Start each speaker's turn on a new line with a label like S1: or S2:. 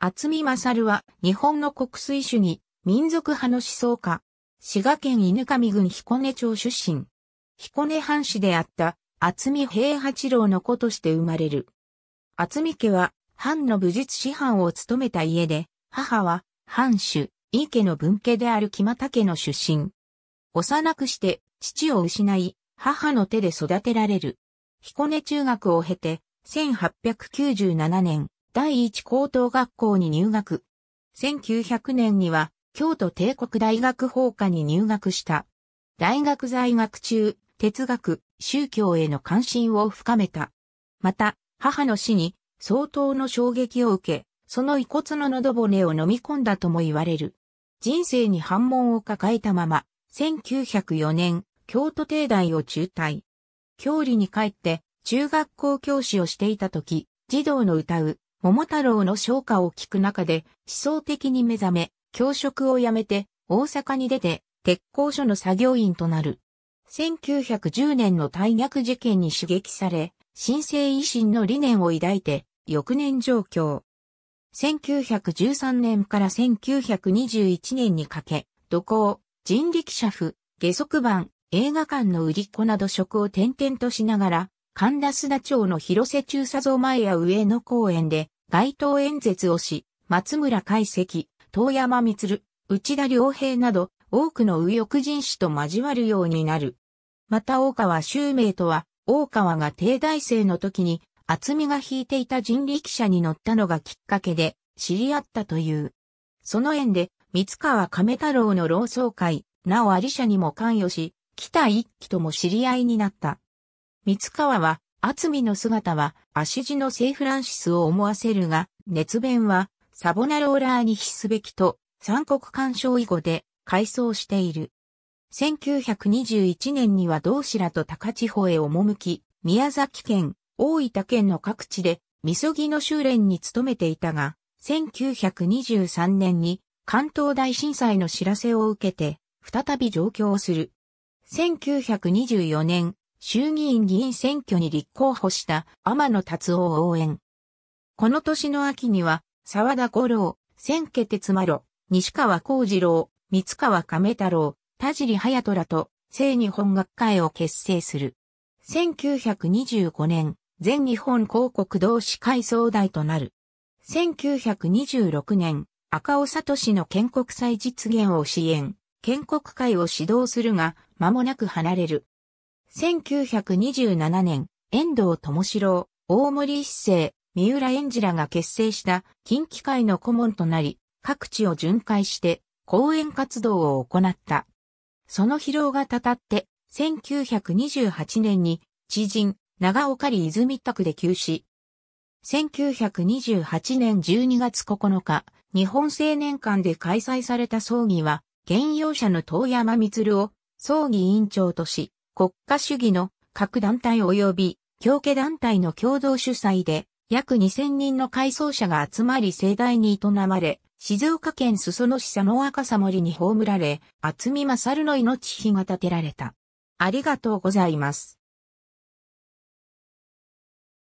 S1: 厚見勝は日本の国粋主義、民族派の思想家。滋賀県犬上郡彦根町出身。彦根藩士であった厚見平八郎の子として生まれる。厚見家は藩の武術師範を務めた家で、母は藩主、井家の分家である木又家の出身。幼くして父を失い、母の手で育てられる。彦根中学を経て、1897年、第一高等学校に入学。1900年には、京都帝国大学法科に入学した。大学在学中、哲学、宗教への関心を深めた。また、母の死に相当の衝撃を受け、その遺骨の喉骨を飲み込んだとも言われる。人生に反問を抱えたまま、1904年、京都帝大を中退。郷里に帰って、中学校教師をしていた時、児童の歌う、桃太郎の昇華を聞く中で、思想的に目覚め、教職を辞めて、大阪に出て、鉄工所の作業員となる。1910年の大逆事件に刺激され、新生維新の理念を抱いて、翌年上京。1913年から1921年にかけ、土工、人力車夫、下足版、映画館の売り子など職を転々としながら、神田須田町の広瀬中佐像前や上野公園で街頭演説をし、松村海石、遠山光、内田良平など多くの右翼人士と交わるようになる。また大川修明とは、大川が帝大生の時に厚みが引いていた人力車に乗ったのがきっかけで知り合ったという。その縁で、三川亀太郎の老僧会、なお有社にも関与し、北一期とも知り合いになった。三川は、厚みの姿は、足地の聖フランシスを思わせるが、熱弁は、サボナローラーに比すべきと、三国干渉以後で、改装している。1921年には同志らと高千穂へ赴き、宮崎県、大分県の各地で、みそぎの修練に努めていたが、1923年に関東大震災の知らせを受けて、再び上京する。1924年、衆議院議員選挙に立候補した天野達夫を応援。この年の秋には、沢田五郎、千家哲丸、西川幸次郎、三川亀太郎、田尻隼人らと、正日本学会を結成する。1925年、全日本広告同士会総代となる。1926年、赤尾里氏の建国祭実現を支援、建国会を指導するが、間もなく離れる。1927年、遠藤智志郎、大森一世、三浦園児らが結成した近畿会の顧問となり、各地を巡回して講演活動を行った。その疲労がたたって、1928年に知人、長岡里泉宅で休止。1928年12月9日、日本青年館で開催された葬儀は、現用者の遠山光を葬儀委員長とし、国家主義の各団体及び教家団体の共同主催で約2000人の改装者が集まり盛大に営まれ、静岡県裾野市佐野若さ森に葬られ、厚見勝の命碑が建てられた。ありがとうございます。